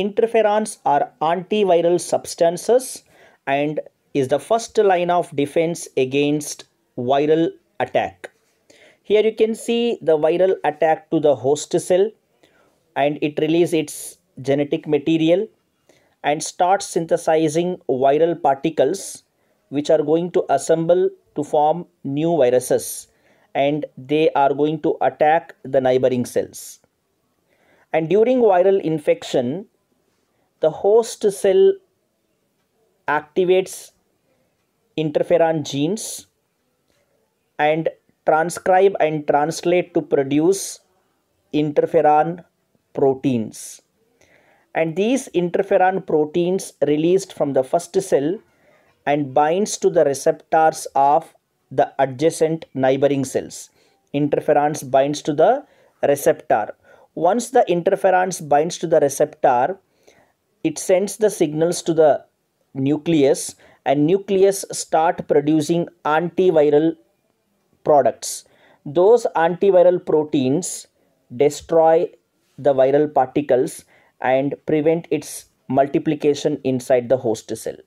interferons are antiviral substances and is the first line of defense against viral attack. Here you can see the viral attack to the host cell and it releases its genetic material and starts synthesizing viral particles which are going to assemble to form new viruses and they are going to attack the neighboring cells. And during viral infection, the host cell activates interferon genes and transcribe and translate to produce interferon proteins and these interferon proteins released from the first cell and binds to the receptors of the adjacent neighboring cells Interference binds to the receptor once the interference binds to the receptor it sends the signals to the nucleus and nucleus start producing antiviral products those antiviral proteins destroy the viral particles and prevent its multiplication inside the host cell